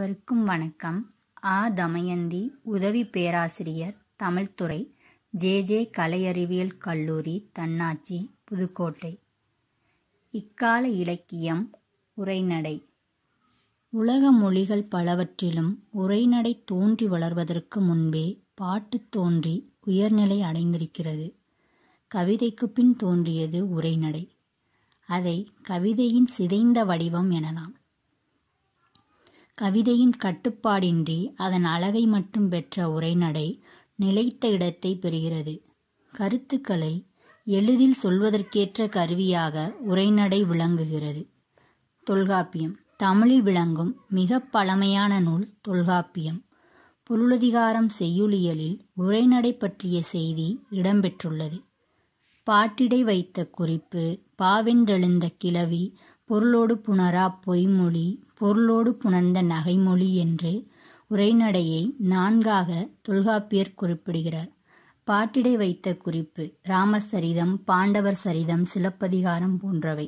அனைவருக்கும் வணக்கம் ஆ தமயந்தி உதவி பேராசிரியர் தமிழ்துறை ஜே ஜே கலையறிவியல் கல்லூரி தன்னாட்சி புதுக்கோட்டை இக்கால இலக்கியம் உரைநடை உலக மொழிகள் பலவற்றிலும் உரைநடை தோன்றி வளர்வதற்கு முன்பே பாட்டு தோன்றி உயர்நிலை அடைந்திருக்கிறது கவிதைக்கு பின் தோன்றியது உரைநடை அதை கவிதையின் சிதைந்த வடிவம் எனலாம் கவிதையின் கட்டுப்பாடின்றி அதன் அழகை மட்டும் பெற்ற உரைநடை நிலைத்த இடத்தை பெறுகிறது கருத்துக்களை எளிதில் சொல்வதற்கேற்ற கருவியாக உரைநடை விளங்குகிறது தொல்காப்பியம் தமிழில் விளங்கும் மிக பழமையான நூல் தொல்காப்பியம் பொருளதிகாரம் செய்யுளியலில் உரைநடை பற்றிய செய்தி இடம்பெற்றுள்ளது பாட்டிடை வைத்த குறிப்பு பாவென்றெழுந்த கிளவி பொருளோடு புணரா பொய்மொழி பொருளோடு புணர்ந்த நகைமொழி என்று உரைநடையை நான்காக தொல்காப்பியர் குறிப்பிடுகிறார் பாட்டிடை வைத்த குறிப்பு ராமசரிதம் பாண்டவர் சரிதம் சிலப்பதிகாரம் போன்றவை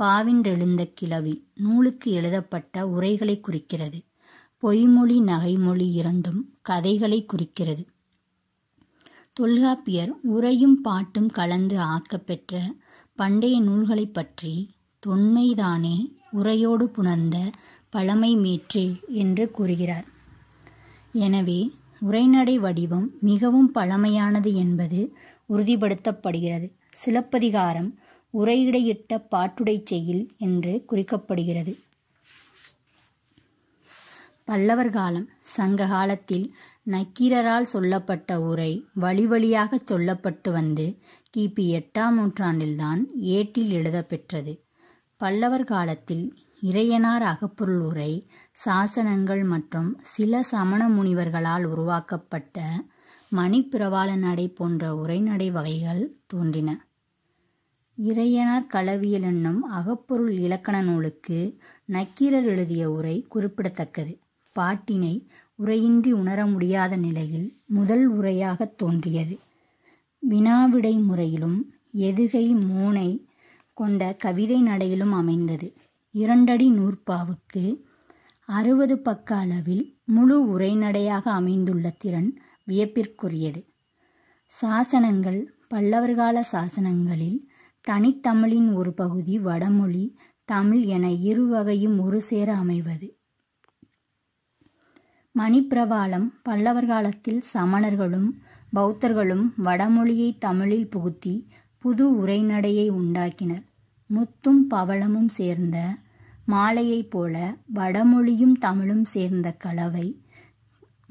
பாவின்றெழுந்த கிளவி நூலுக்கு எழுதப்பட்ட உரைகளை குறிக்கிறது பொய்மொழி நகைமொழி இரண்டும் கதைகளை குறிக்கிறது தொல்காப்பியர் உரையும் பாட்டும் கலந்து ஆக்கப்பெற்ற பண்டைய நூல்களை பற்றி தொன்மைதானே உரையோடு புணர்ந்த பழமை மேற்றே என்று கூறுகிறார் எனவே உரைநடை வடிவம் மிகவும் பழமையானது என்பது உறுதிப்படுத்தப்படுகிறது சிலப்பதிகாரம் உரையிடையிட்ட பாட்டுடை செயல் என்று குறிக்கப்படுகிறது பல்லவர் காலம் சங்க காலத்தில் நக்கீரரால் சொல்லப்பட்ட உரை வழி வழியாக சொல்லப்பட்டு வந்து கிபி எட்டாம் நூற்றாண்டில்தான் ஏட்டில் எழுதப்பெற்றது பல்லவர் காலத்தில் இறையனார் அகப்பொருள் உரை சாசனங்கள் மற்றும் சில சமண முனிவர்களால் உருவாக்கப்பட்ட மணிப்பிரவாள நடை போன்ற உரைநடை வகைகள் தோன்றின இறையனார் களவியல் என்னும் அகப்பொருள் இலக்கண நூலுக்கு நக்கீரர் எழுதிய உரை குறிப்பிடத்தக்கது பாட்டினை உரையின்றி உணர முடியாத நிலையில் முதல் உரையாக தோன்றியது வினாவிடை முறையிலும் எதுகை மூனை கொண்ட கவிதை நடையிலும் அமைந்தது இரண்டடி நூற்பாவுக்கு அறுபது பக்க அளவில் முழு உரைநடையாக அமைந்துள்ள திறன் வியப்பிற்குரியது சாசனங்கள் பல்லவர்கால சாசனங்களில் தனித்தமிழின் ஒரு பகுதி வடமொழி தமிழ் என இரு வகையும் ஒரு சேர அமைவது மணிப்பிரவாளம் பல்லவர் காலத்தில் சமணர்களும் பௌத்தர்களும் வடமொழியை தமிழில் புகுத்தி புது உரைநடையை உண்டாக்கினர் முத்தும் பவளமும் சேர்ந்த மாலையைப் போல வடமொழியும் தமிழும் சேர்ந்த கலவை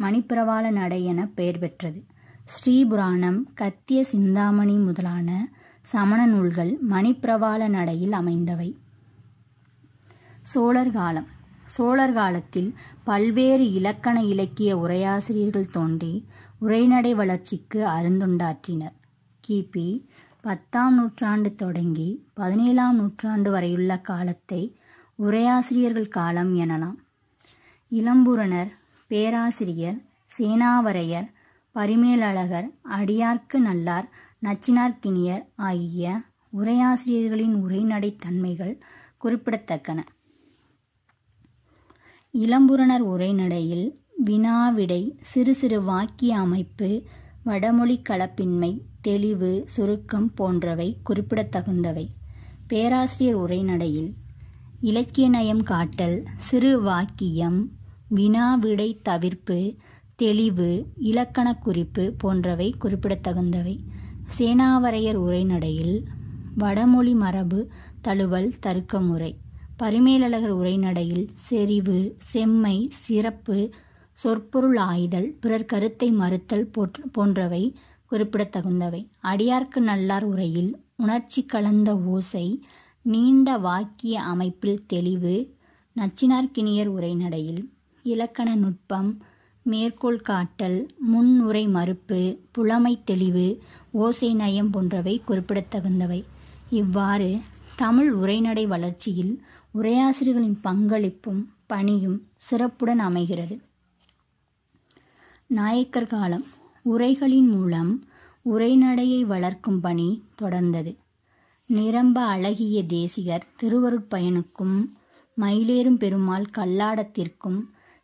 மணிப்பிரவாள நடை என பெயர் பெற்றது ஸ்ரீபுராணம் கத்திய சிந்தாமணி முதலான சமண நூல்கள் மணிப்பிரவாள நடையில் அமைந்தவை சோழர் காலம் சோழர் காலத்தில் பல்வேறு இலக்கண இலக்கிய உரையாசிரியர்கள் தோன்றி உரைநடை வளர்ச்சிக்கு அருந்துண்டாற்றினர் கிபி பத்தாம் நூற்றாண்டு தொடங்கி பதினேழாம் நூற்றாண்டு வரையுள்ள காலத்தை உரையாசிரியர்கள் காலம் எனலாம் இளம்பூரணர் பேராசிரியர் சேனாவரையர் பரிமேலழகர் அடியார்க்கு நல்லார் நச்சினார்க்கினியர் ஆகிய உரையாசிரியர்களின் உரைநடை தன்மைகள் குறிப்பிடத்தக்கன இளம்புறனர் உரைநடையில் வினாவிடை சிறு சிறு வாக்கிய அமைப்பு வடமொழி கலப்பின்மை தெளிவு சுருக்கம் போன்றவை குறிப்பிடத்தகுந்தவை பேராசிரியர் உரைநடையில் இலக்கிய நயம் காட்டல் சிறு வாக்கியம் வினாவிடை தவிர்ப்பு தெளிவு இலக்கண குறிப்பு போன்றவை குறிப்பிடத்தகுந்தவை சேனாவரையர் உரைநடையில் வடமொழி மரபு தழுவல் தருக்க முறை பரிமேலழகர் உரைநடையில் செறிவு செம்மை சிறப்பு சொற்பொருள் ஆய்தல் பிறர் கருத்தை மறுத்தல் போன்றவை குறிப்பிடத்தகுந்தவை அடியார்க்கு நல்லார் உரையில் உணர்ச்சி கலந்த ஓசை நீண்ட வாக்கிய அமைப்பில் தெளிவு நச்சினார்க்கினியர் உரைநடையில் இலக்கண நுட்பம் மேற்கோள் காட்டல் முன்னுரை மறுப்பு புலமை தெளிவு ஓசை நயம் போன்றவை குறிப்பிடத்தகுந்தவை இவ்வாறு தமிழ் உரைநடை வளர்ச்சியில் உரையாசிரியர்களின் பங்களிப்பும் பணியும் சிறப்புடன் அமைகிறது நாயக்கர் காலம் உரைகளின் மூலம் உரைநடையை வளர்க்கும் பணி தொடர்ந்தது நிரம்ப அழகிய தேசிகர் திருவருட்பயனுக்கும் மயிலேறும் பெருமாள் கல்லாடத்திற்கும்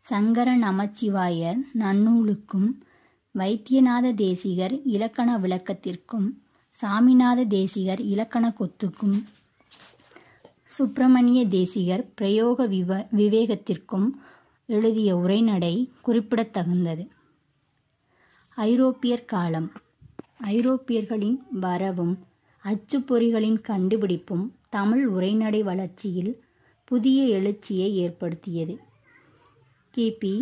சங்கர நமச்சிவாயர் நன்னூலுக்கும் வைத்தியநாத தேசிகர் இலக்கண விளக்கத்திற்கும் சாமிநாத தேசிகர் இலக்கண கொத்துக்கும் சுப்பிரமணிய தேசிகர் பிரயோக விவ விவேகத்திற்கும் எழுதிய உரைநடை குறிப்பிடத்தகுந்தது ஐரோப்பியர் காலம் ஐரோப்பியர்களின் வரவும் அச்சுப்பொறிகளின் கண்டுபிடிப்பும் தமிழ் உரைநடை வளர்ச்சியில் புதிய எழுச்சியை ஏற்படுத்தியது கிபி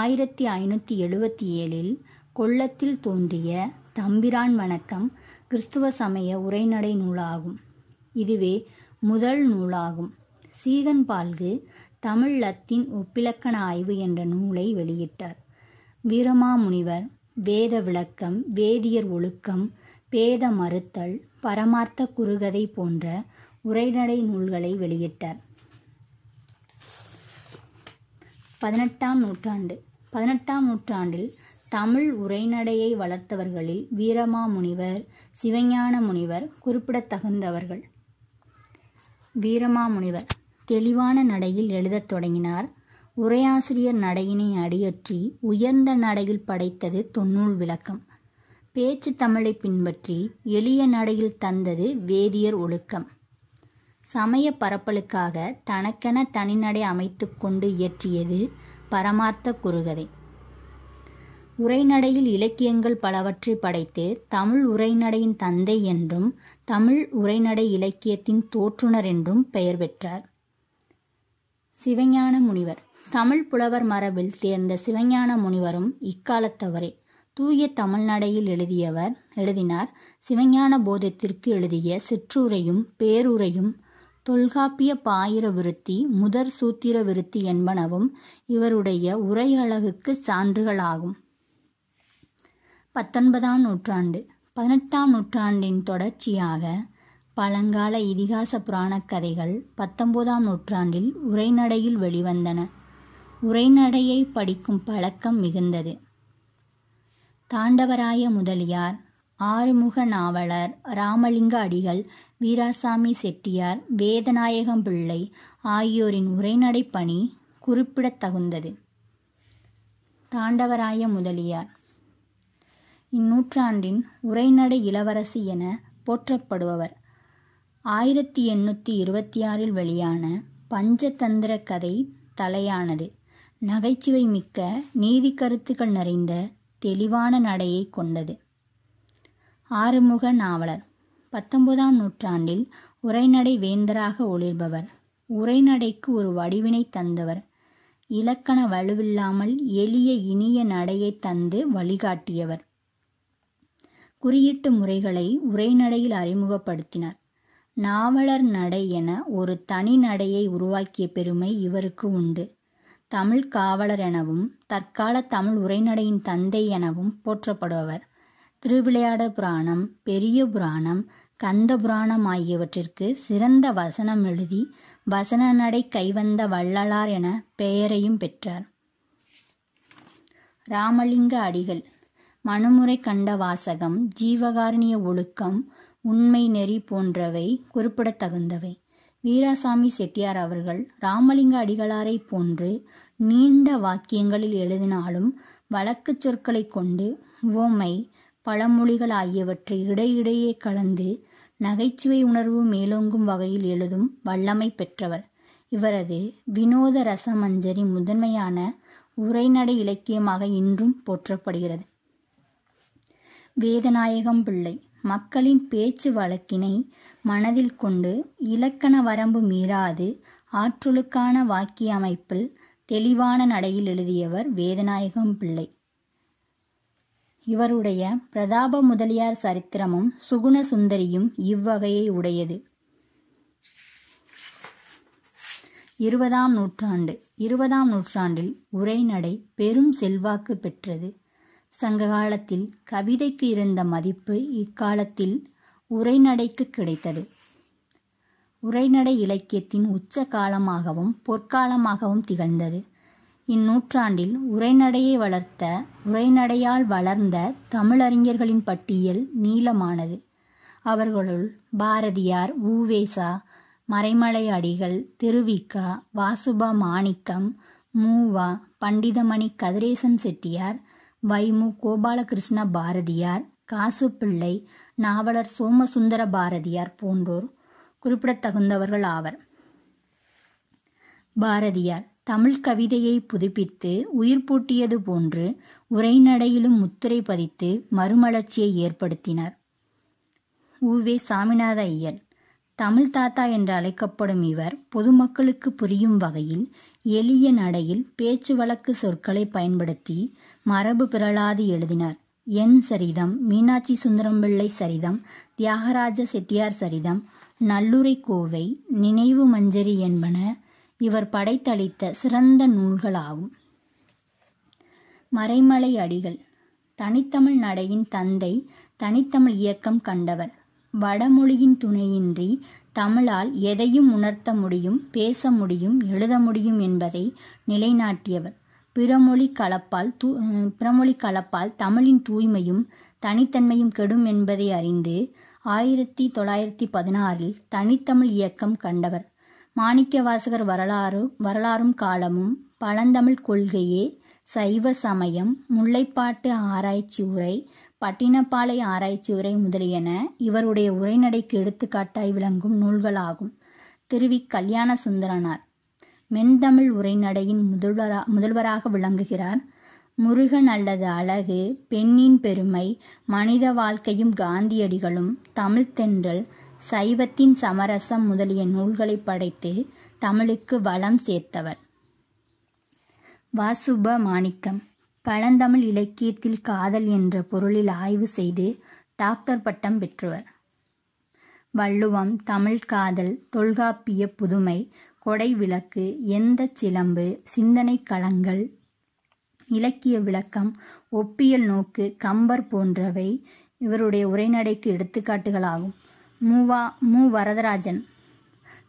ஆயிரத்தி ஐநூற்றி எழுபத்தி ஏழில் கொள்ளத்தில் தோன்றிய தம்பிரான் வணக்கம் கிறிஸ்துவ சமய உரைநடை நூலாகும் இதுவே முதல் நூலாகும் சீகன் பால்கு தமிழ் லத்தின் ஒப்பிலக்கண ஆய்வு என்ற நூலை வெளியிட்டார் வீரமாமுனிவர் வேத விளக்கம் வேதியர் ஒழுக்கம் பேத மறுத்தல் பரமார்த்த குறுகதை போன்ற உரைநடை நூல்களை வெளியிட்டார் பதினெட்டாம் நூற்றாண்டு பதினெட்டாம் நூற்றாண்டில் தமிழ் உரைநடையை வளர்த்தவர்களில் வீரமா முனிவர் சிவஞான முனிவர் குறிப்பிடத்தகுந்தவர்கள் வீரமா முனிவர் தெளிவான நடையில் எழுதத் தொடங்கினார் உரையாசிரியர் நடையினை அடியற்றி உயர்ந்த நடையில் படைத்தது தொன்னூல் விளக்கம் பேச்சு தமிழை பின்பற்றி எளிய நடையில் தந்தது வேதியர் ஒழுக்கம் சமய பரப்பலுக்காக தனக்கென தனிநடை அமைத்து கொண்டு இயற்றியது பரமார்த்த குறுகதை உரைநடையில் இலக்கியங்கள் பலவற்றை படைத்து தமிழ் உரைநடையின் தந்தை என்றும் தமிழ் உரைநடை இலக்கியத்தின் தோற்றுனர் என்றும் பெயர் பெற்றார் சிவஞான முனிவர் தமிழ் புலவர் மரபில் தேர்ந்த சிவஞான முனிவரும் இக்காலத்தவரே தூய தமிழ்நடையில் எழுதியவர் எழுதினார் சிவஞான போதத்திற்கு எழுதிய சிற்றுரையும் பேருரையும் தொல்காப்பிய பாயிர விருத்தி முதற் சூத்திர விருத்தி என்பனவும் இவருடைய உரை அழகுக்கு சான்றுகளாகும் பத்தொன்பதாம் நூற்றாண்டு பதினெட்டாம் நூற்றாண்டின் தொடர்ச்சியாக பழங்கால இதிகாச புராணக் கதைகள் பத்தொன்பதாம் நூற்றாண்டில் உரைநடையில் வெளிவந்தன உரைநடையை படிக்கும் பழக்கம் மிகுந்தது தாண்டவராய முதலியார் ஆறுமுக நாவலர் ராமலிங்க அடிகள் வீராசாமி செட்டியார் வேதநாயகம் பிள்ளை ஆகியோரின் உரைநடை பணி குறிப்பிடத்தகுந்தது தாண்டவராய முதலியார் இந்நூற்றாண்டின் உரைநடை இளவரசி என போற்றப்படுபவர் ஆயிரத்தி எண்ணூற்றி இருபத்தி ஆறில் வெளியான பஞ்சதந்திர கதை தலையானது நகைச்சுவை மிக்க நீதி கருத்துக்கள் நிறைந்த தெளிவான நடையை கொண்டது ஆறுமுக நாவலர் பத்தொன்பதாம் நூற்றாண்டில் உரைநடை வேந்தராக ஒளிர்பவர் உரைநடைக்கு ஒரு வடிவினை தந்தவர் இலக்கண வலுவில்லாமல் எளிய இனிய நடையை தந்து வழிகாட்டியவர் குறியீட்டு முறைகளை உரைநடையில் அறிமுகப்படுத்தினார் நாவலர் நடை என ஒரு தனி நடையை உருவாக்கிய பெருமை இவருக்கு உண்டு தமிழ் காவலர் எனவும் தற்கால தமிழ் உரைநடையின் தந்தை எனவும் போற்றப்படுபவர் திருவிளையாட புராணம் பெரிய புராணம் கந்த புராணம் ஆகியவற்றிற்கு சிறந்த வசனம் எழுதி வசன நடை கைவந்த வள்ளலார் என பெயரையும் பெற்றார் ராமலிங்க அடிகள் மனுமுறை கண்ட வாசகம் ஜீவகாரணிய ஒழுக்கம் உண்மை நெறி போன்றவை குறிப்பிடத்தகுந்தவை வீராசாமி செட்டியார் அவர்கள் ராமலிங்க அடிகளாரை போன்று நீண்ட வாக்கியங்களில் எழுதினாலும் வழக்கு சொற்களை கொண்டு உவமை பழமொழிகள் ஆகியவற்றை இடையிடையே கலந்து நகைச்சுவை உணர்வு மேலோங்கும் வகையில் எழுதும் வல்லமை பெற்றவர் இவரது வினோத ரசமஞ்சரி முதன்மையான உரைநடை இலக்கியமாக இன்றும் போற்றப்படுகிறது வேதநாயகம் பிள்ளை மக்களின் பேச்சு வழக்கினை மனதில் கொண்டு இலக்கண வரம்பு மீறாது ஆற்றலுக்கான வாக்கிய அமைப்பில் தெளிவான நடையில் எழுதியவர் வேதநாயகம் பிள்ளை இவருடைய பிரதாப முதலியார் சரித்திரமும் சுகுண சுந்தரியும் இவ்வகையை உடையது இருபதாம் நூற்றாண்டு இருபதாம் நூற்றாண்டில் உரைநடை பெரும் செல்வாக்கு பெற்றது சங்க காலத்தில் கவிதைக்கு இருந்த மதிப்பு இக்காலத்தில் உரைநடைக்கு கிடைத்தது உரைநடை இலக்கியத்தின் உச்ச காலமாகவும் பொற்காலமாகவும் திகழ்ந்தது இந்நூற்றாண்டில் உரைநடையை வளர்த்த உரைநடையால் வளர்ந்த தமிழறிஞர்களின் பட்டியல் நீளமானது அவர்களுள் பாரதியார் ஊவேசா மறைமலை அடிகள் திருவிக்கா வாசுபா மாணிக்கம் மூவா பண்டிதமணி கதிரேசன் செட்டியார் வைமு கோபாலகிருஷ்ண பாரதியார் காசு பிள்ளை நாவலர் சோமசுந்தர பாரதியார் போன்றோர் குறிப்பிடத்தகுந்தவர்கள் ஆவர் பாரதியார் தமிழ் கவிதையை புதுப்பித்து உயிர் பூட்டியது போன்று உரைநடையிலும் முத்துரை பதித்து மறுமலர்ச்சியை ஏற்படுத்தினார் ஊவே சாமிநாத ஐயர் தமிழ் தாத்தா என்று அழைக்கப்படும் இவர் பொதுமக்களுக்கு புரியும் வகையில் எளிய நடையில் பேச்சு வழக்கு சொற்களை பயன்படுத்தி மரபு பிறழாது எழுதினார் என் சரிதம் மீனாட்சி சுந்தரம் பிள்ளை சரிதம் தியாகராஜ செட்டியார் சரிதம் நல்லுரை கோவை நினைவு மஞ்சரி என்பன இவர் படைத்தளித்த சிறந்த நூல்களாகும் மறைமலை அடிகள் தனித்தமிழ் நடையின் தந்தை தனித்தமிழ் இயக்கம் கண்டவர் வடமொழியின் துணையின்றி தமிழால் எதையும் உணர்த்த முடியும் பேச முடியும் எழுத முடியும் என்பதை நிலைநாட்டியவர் பிறமொழி கலப்பால் தூ பிறமொழி கலப்பால் தமிழின் தூய்மையும் தனித்தன்மையும் கெடும் என்பதை அறிந்து ஆயிரத்தி தொள்ளாயிரத்தி பதினாறில் தனித்தமிழ் இயக்கம் கண்டவர் மாணிக்கவாசகர் வரலாறு வரலாறும் காலமும் பழந்தமிழ் கொள்கையே சைவ சமயம் முல்லைப்பாட்டு ஆராய்ச்சி உரை பட்டினப்பாலை ஆராய்ச்சி உரை முதலியன இவருடைய உரைநடைக்கு எடுத்துக்காட்டாய் விளங்கும் நூல்களாகும் திருவி கல்யாண சுந்தரனார் மென்தமிழ் உரைநடையின் முதல்வரா முதல்வராக விளங்குகிறார் முருகன் அல்லது அழகு பெண்ணின் பெருமை மனித வாழ்க்கையும் காந்தியடிகளும் தமிழ் தென்றல் சைவத்தின் சமரசம் முதலிய நூல்களை படைத்து தமிழுக்கு வளம் சேர்த்தவர் வாசுப மாணிக்கம் பழந்தமிழ் இலக்கியத்தில் காதல் என்ற பொருளில் ஆய்வு செய்து டாக்டர் பட்டம் பெற்றவர் வள்ளுவம் தமிழ் காதல் தொல்காப்பிய புதுமை கொடை விளக்கு எந்த சிலம்பு சிந்தனை களங்கள் இலக்கிய விளக்கம் ஒப்பியல் நோக்கு கம்பர் போன்றவை இவருடைய உரைநடைக்கு எடுத்துக்காட்டுகளாகும் மூவா மு வரதராஜன்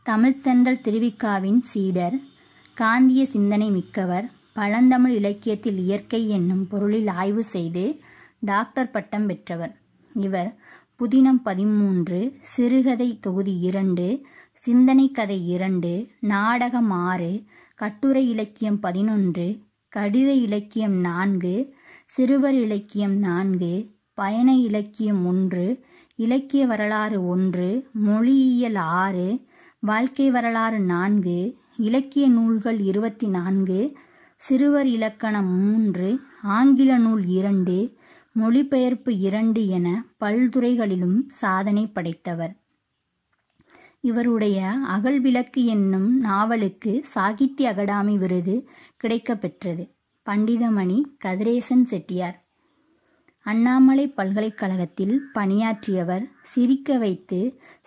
தமிழ்த்தன்றல் திருவிக்காவின் சீடர் காந்திய சிந்தனை மிக்கவர் பழந்தமிழ் இலக்கியத்தில் இயற்கை என்னும் பொருளில் ஆய்வு செய்து டாக்டர் பட்டம் பெற்றவர் இவர் புதினம் பதிமூன்று சிறுகதை தொகுதி இரண்டு சிந்தனை கதை இரண்டு நாடகம் ஆறு கட்டுரை இலக்கியம் பதினொன்று கடித இலக்கியம் நான்கு சிறுவர் இலக்கியம் நான்கு பயண இலக்கியம் ஒன்று இலக்கிய வரலாறு ஒன்று மொழியியல் ஆறு வாழ்க்கை வரலாறு நான்கு இலக்கிய நூல்கள் இருபத்தி நான்கு சிறுவர் இலக்கணம் மூன்று ஆங்கில நூல் இரண்டு மொழிபெயர்ப்பு இரண்டு என பல்துறைகளிலும் சாதனை படைத்தவர் இவருடைய அகல் விளக்கு என்னும் நாவலுக்கு சாகித்ய அகாடமி விருது கிடைக்கப்பெற்றது பண்டிதமணி கதிரேசன் செட்டியார் அண்ணாமலை பல்கலைக்கழகத்தில் பணியாற்றியவர் சிரிக்க வைத்து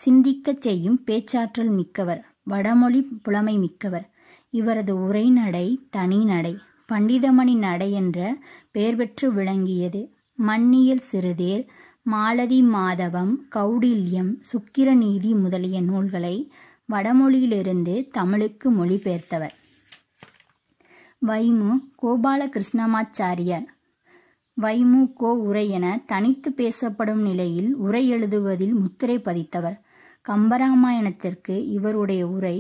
சிந்திக்கச் செய்யும் பேச்சாற்றல் மிக்கவர் வடமொழி புலமை மிக்கவர் இவரது உரைநடை தனிநடை பண்டிதமணி நடை என்ற பெயர் பெற்று விளங்கியது மன்னியல் சிறுதேர் மாலதி மாதவம் கௌடில்யம் சுக்கிரநீதி முதலிய நூல்களை வடமொழியிலிருந்து தமிழுக்கு மொழிபெயர்த்தவர் வைமு கோபால கிருஷ்ணமாச்சாரியார் வைமு கோ உரை என தனித்து பேசப்படும் நிலையில் உரை எழுதுவதில் முத்திரை பதித்தவர் கம்பராமாயணத்திற்கு இவருடைய உரை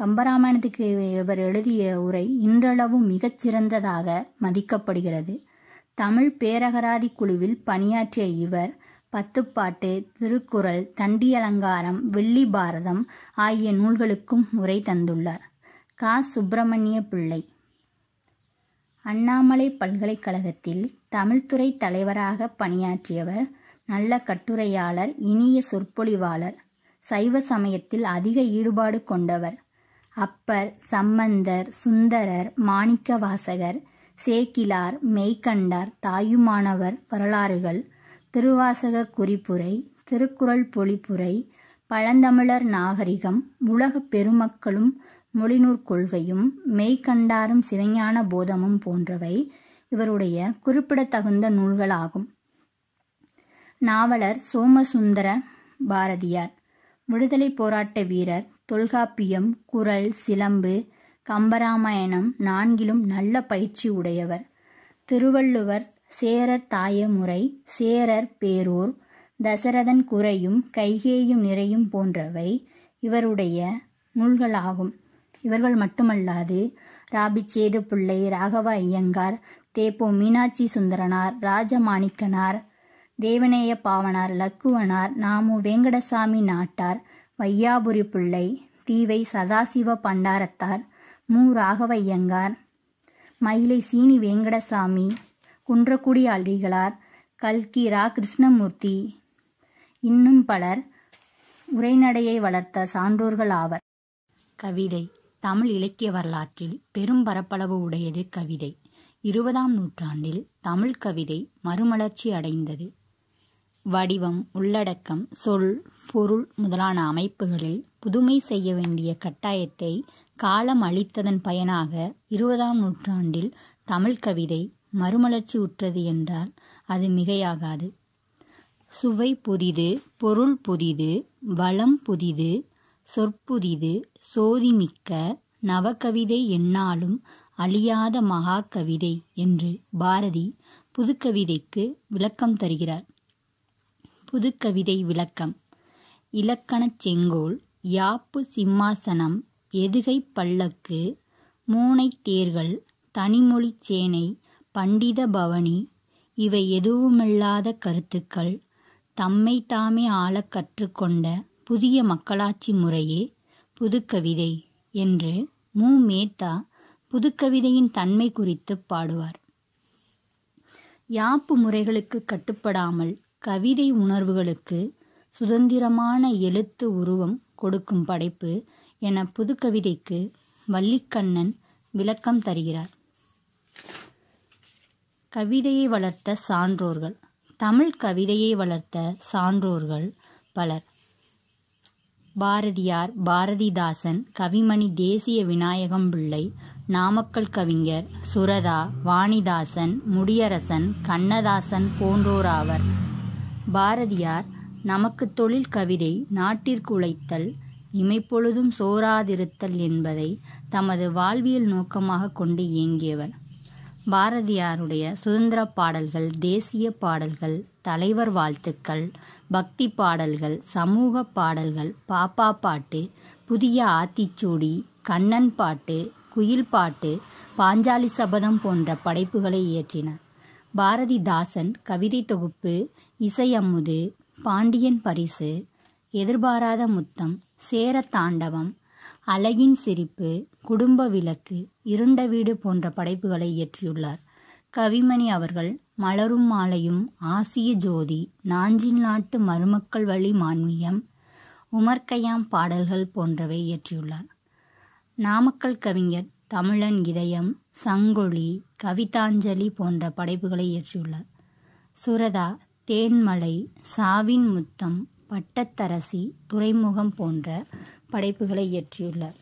கம்பராமாயணத்துக்கு இவர் எழுதிய உரை இன்றளவும் மிகச் சிறந்ததாக மதிக்கப்படுகிறது தமிழ் பேரகராதி குழுவில் பணியாற்றிய இவர் பத்துப்பாட்டு திருக்குறள் தண்டியலங்காரம் வெள்ளி பாரதம் ஆகிய நூல்களுக்கும் உரை தந்துள்ளார் கா சுப்பிரமணிய பிள்ளை அண்ணாமலை பல்கலைக்கழகத்தில் தமிழ்துறை தலைவராக பணியாற்றியவர் நல்ல கட்டுரையாளர் இனிய சொற்பொழிவாளர் சைவ சமயத்தில் அதிக ஈடுபாடு கொண்டவர் அப்பர் சம்பந்தர் சுந்தரர் மாணிக்கவாசகர் சேக்கிலார் மெய்கண்டார் தாயுமானவர் வரலாறுகள் திருவாசக குறிப்புரை திருக்குறள் பொழிப்புரை பழந்தமிழர் நாகரிகம் உலகப் பெருமக்களும் மொழிநூர் கொள்கையும் மெய்கண்டாரும் சிவஞான போதமும் போன்றவை இவருடைய குறிப்பிடத்தகுந்த நூல்களாகும் நாவலர் சோமசுந்தர பாரதியார் விடுதலை போராட்ட வீரர் தொல்காப்பியம் குரல் சிலம்பு கம்பராமாயணம் நான்கிலும் நல்ல பயிற்சி உடையவர் திருவள்ளுவர் சேரர் தாயமுறை சேரர் பேரூர் தசரதன் குறையும் கைகேயும் நிறையும் போன்றவை இவருடைய நூல்களாகும் இவர்கள் மட்டுமல்லாது ராபி சேது பிள்ளை ராகவ ஐயங்கார் தேப்போ மீனாட்சி சுந்தரனார் ராஜமாணிக்கனார் தேவநேய பாவனார் லக்குவனார் நாமு வெங்கடசாமி நாட்டார் வையாபுரி பிள்ளை தீவை சதாசிவ பண்டாரத்தார் மு ராகவையங்கார் மயிலை சீனி வெங்கடசாமி குன்றக்குடி அழிகளார் கல்கி ரா கிருஷ்ணமூர்த்தி இன்னும் பலர் உரைநடையை வளர்த்த சான்றோர்கள் ஆவர் கவிதை தமிழ் இலக்கிய வரலாற்றில் பெரும் பரப்பளவு உடையது கவிதை இருபதாம் நூற்றாண்டில் தமிழ் கவிதை மறுமலர்ச்சி அடைந்தது வடிவம் உள்ளடக்கம் சொல் பொருள் முதலான அமைப்புகளில் புதுமை செய்ய வேண்டிய கட்டாயத்தை காலம் அளித்ததன் பயனாக இருபதாம் நூற்றாண்டில் தமிழ் கவிதை மறுமலர்ச்சி உற்றது என்றால் அது மிகையாகாது சுவை புதிது பொருள் புதிது வளம் புதிது சொற்புதிது சோதிமிக்க நவகவிதை என்னாலும் அழியாத மகா கவிதை என்று பாரதி புதுக்கவிதைக்கு விளக்கம் தருகிறார் புதுக்கவிதை விளக்கம் இலக்கணச் செங்கோல் யாப்பு சிம்மாசனம் எதுகை பல்லக்கு மூனை தேர்கள் தனிமொழிச் சேனை பண்டித பவனி இவை எதுவுமில்லாத கருத்துக்கள் தம்மை தாமே ஆள கற்றுக்கொண்ட புதிய மக்களாட்சி முறையே புதுக்கவிதை என்று மு மேத்தா புதுக்கவிதையின் தன்மை குறித்து பாடுவார் யாப்பு முறைகளுக்கு கட்டுப்படாமல் கவிதை உணர்வுகளுக்கு சுதந்திரமான எழுத்து உருவம் கொடுக்கும் படைப்பு என புதுக்கவிதைக்கு வள்ளிக்கண்ணன் விளக்கம் தருகிறார் கவிதையை வளர்த்த சான்றோர்கள் தமிழ் கவிதையை வளர்த்த சான்றோர்கள் பலர் பாரதியார் பாரதிதாசன் கவிமணி தேசிய விநாயகம் பிள்ளை நாமக்கல் கவிஞர் சுரதா வாணிதாசன் முடியரசன் கண்ணதாசன் போன்றோராவர் பாரதியார் நமக்கு தொழில் கவிதை நாட்டிற்கு உழைத்தல் இமைப்பொழுதும் சோராதிருத்தல் என்பதை தமது வாழ்வியல் நோக்கமாக கொண்டு இயங்கியவர் பாரதியாருடைய சுதந்திர பாடல்கள் தேசிய பாடல்கள் தலைவர் வாழ்த்துக்கள் பக்தி பாடல்கள் சமூக பாடல்கள் பாப்பா பாட்டு புதிய ஆத்திச்சூடி கண்ணன் பாட்டு குயில் பாட்டு பாஞ்சாலி சபதம் போன்ற படைப்புகளை இயற்றினார் பாரதிதாசன் கவிதை தொகுப்பு இசையம்முது பாண்டியன் பரிசு எதிர்பாராத முத்தம் சேர தாண்டவம் அழகின் சிரிப்பு குடும்ப விளக்கு இருண்ட வீடு போன்ற படைப்புகளை இயற்றியுள்ளார் கவிமணி அவர்கள் மலரும் மாலையும் ஆசிய ஜோதி நாஞ்சின் நாட்டு மருமக்கள் வழி மான்மியம் உமர்கையாம் பாடல்கள் போன்றவை இயற்றியுள்ளார் நாமக்கல் கவிஞர் தமிழன் இதயம் சங்கொலி கவிதாஞ்சலி போன்ற படைப்புகளை இயற்றியுள்ளார் சுரதா தேன்மலை சாவின் முத்தம் பட்டத்தரசி துறைமுகம் போன்ற படைப்புகளை இயற்றியுள்ளார்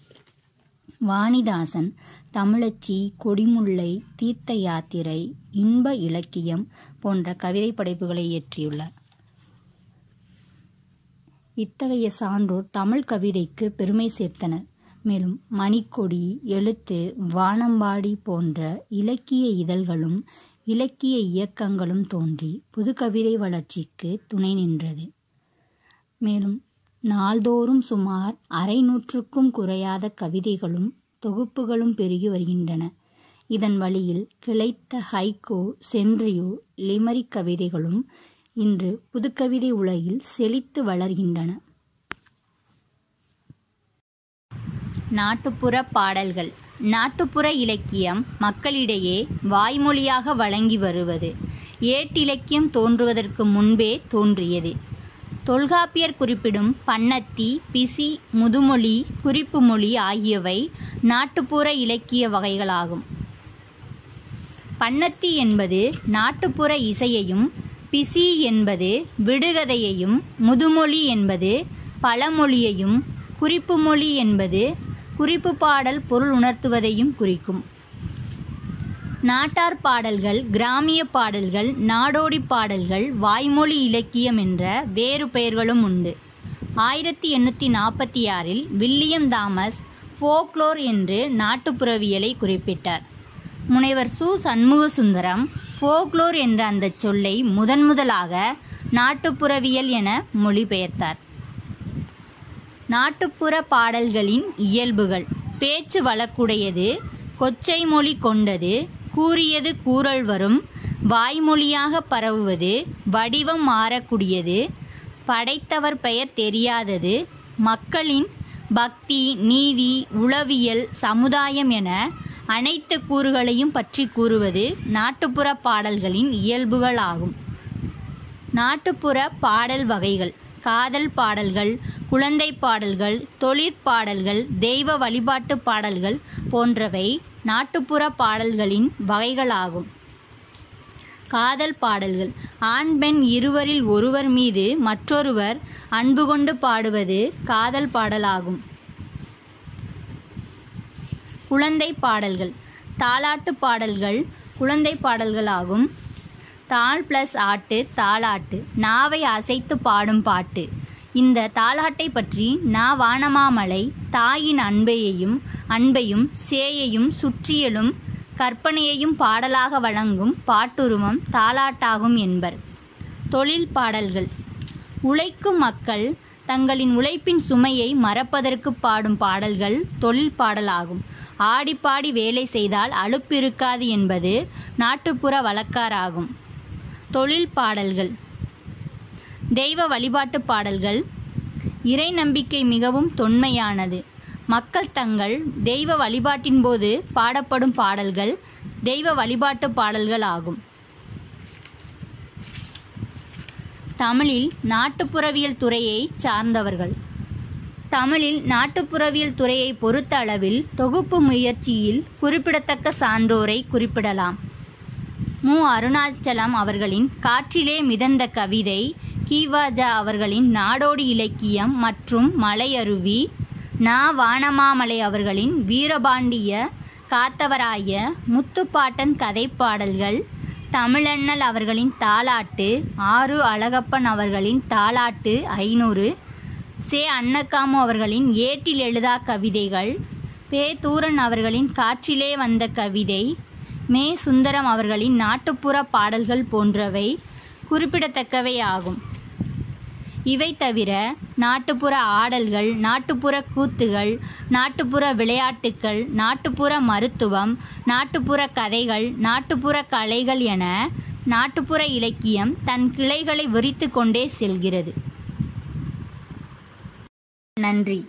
வாணிதாசன் தமிழச்சி கொடிமுல்லை தீர்த்த யாத்திரை இன்ப இலக்கியம் போன்ற கவிதை படைப்புகளை இயற்றியுள்ளார் இத்தகைய சான்றோர் தமிழ் கவிதைக்கு பெருமை சேர்த்தனர் மேலும் மணிக்கொடி எழுத்து வானம்பாடி போன்ற இலக்கிய இதழ்களும் இலக்கிய இயக்கங்களும் தோன்றி புதுக்கவிதை வளர்ச்சிக்கு துணை நின்றது மேலும் நாள்தோறும் சுமார் அரை நூற்றுக்கும் குறையாத கவிதைகளும் தொகுப்புகளும் பெருகி வருகின்றன இதன் வழியில் கிளைத்த ஹைகோ சென்றியோ லிமரி கவிதைகளும் இன்று புதுக்கவிதை உலகில் செழித்து வளர்கின்றன நாட்டுப்புற பாடல்கள் நாட்டுப்புற இலக்கியம் மக்களிடையே வாய்மொழியாக வழங்கி வருவது ஏட்டிலக்கியம் தோன்றுவதற்கு முன்பே தோன்றியது தொல்காப்பியர் குறிப்பிடும் பன்னத்தி பிசி முதுமொழி குறிப்பு மொழி ஆகியவை நாட்டுப்புற இலக்கிய வகைகளாகும் பன்னத்தி என்பது நாட்டுப்புற இசையையும் பிசி என்பது விடுகதையையும் முதுமொழி என்பது பழமொழியையும் குறிப்பு மொழி என்பது குறிப்பு பாடல் பொருள் உணர்த்துவதையும் குறிக்கும் நாட்டார் பாடல்கள் கிராமிய பாடல்கள் நாடோடி பாடல்கள் வாய்மொழி இலக்கியம் என்ற வேறு பெயர்களும் உண்டு ஆயிரத்தி எண்ணூற்றி நாற்பத்தி ஆறில் வில்லியம் தாமஸ் ஃபோக்லோர் என்று நாட்டுப்புறவியலை குறிப்பிட்டார் முனைவர் சு சண்முக சுந்தரம் ஃபோக்லோர் என்ற அந்த சொல்லை முதன்முதலாக நாட்டுப்புறவியல் என மொழிபெயர்த்தார் நாட்டுப்புற பாடல்களின் இயல்புகள் பேச்சு வழக்குடையது கொச்சை மொழி கொண்டது கூறியது கூறல் வரும் வாய்மொழியாக பரவுவது வடிவம் மாறக்கூடியது படைத்தவர் பெயர் தெரியாதது மக்களின் பக்தி நீதி உளவியல் சமுதாயம் என அனைத்து கூறுகளையும் பற்றி கூறுவது நாட்டுப்புற பாடல்களின் இயல்புகளாகும் நாட்டுப்புற பாடல் வகைகள் காதல் பாடல்கள் குழந்தை பாடல்கள் தொழிற்பாடல்கள் தெய்வ வழிபாட்டு பாடல்கள் போன்றவை நாட்டுப்புற பாடல்களின் வகைகளாகும் காதல் பாடல்கள் ஆண் பெண் இருவரில் ஒருவர் மீது மற்றொருவர் அன்பு கொண்டு பாடுவது காதல் பாடலாகும் குழந்தை பாடல்கள் தாலாட்டு பாடல்கள் குழந்தை பாடல்களாகும் தாள் ப்ளஸ் ஆட்டு தாளாட்டு நாவை அசைத்து பாடும் பாட்டு இந்த தாளாட்டை பற்றி நா வானமாமலை தாயின் அன்பையையும் அன்பையும் சேயையும் சுற்றியலும் கற்பனையையும் பாடலாக வழங்கும் பாட்டுருவம் தாளாட்டாகும் என்பர் தொழில் பாடல்கள் உழைக்கும் மக்கள் தங்களின் உழைப்பின் சுமையை மறப்பதற்கு பாடும் பாடல்கள் தொழில் பாடலாகும் ஆடிப்பாடி வேலை செய்தால் அலுப்பு இருக்காது என்பது நாட்டுப்புற வழக்காராகும் தொழில் பாடல்கள் தெய்வ வழிபாட்டு பாடல்கள் இறை நம்பிக்கை மிகவும் தொன்மையானது மக்கள் தங்கள் தெய்வ வழிபாட்டின் போது பாடப்படும் பாடல்கள் தெய்வ வழிபாட்டு பாடல்கள் ஆகும் தமிழில் நாட்டுப்புறவியல் துறையை சார்ந்தவர்கள் தமிழில் நாட்டுப்புறவியல் துறையை பொறுத்த அளவில் தொகுப்பு முயற்சியில் குறிப்பிடத்தக்க சான்றோரை குறிப்பிடலாம் மு அருணாச்சலம் அவர்களின் காற்றிலே மிதந்த கவிதை கீவாஜா அவர்களின் நாடோடி இலக்கியம் மற்றும் மலையருவி நா வானமாமலை அவர்களின் வீரபாண்டிய காத்தவராய முத்துப்பாட்டன் கதைப்பாடல்கள் தமிழண்ணல் அவர்களின் தாலாட்டு ஆறு அழகப்பன் அவர்களின் தாலாட்டு ஐநூறு சே அன்னக்காமு அவர்களின் ஏட்டில் எழுதா கவிதைகள் பே தூரன் அவர்களின் காற்றிலே வந்த கவிதை மே சுந்தரம் அவர்களின் நாட்டுப்புற பாடல்கள் போன்றவை குறிப்பிடத்தக்கவை ஆகும் இவை தவிர நாட்டுப்புற ஆடல்கள் நாட்டுப்புற கூத்துகள் நாட்டுப்புற விளையாட்டுக்கள் நாட்டுப்புற மருத்துவம் நாட்டுப்புற கதைகள் நாட்டுப்புற கலைகள் என நாட்டுப்புற இலக்கியம் தன் கிளைகளை விரித்து கொண்டே செல்கிறது நன்றி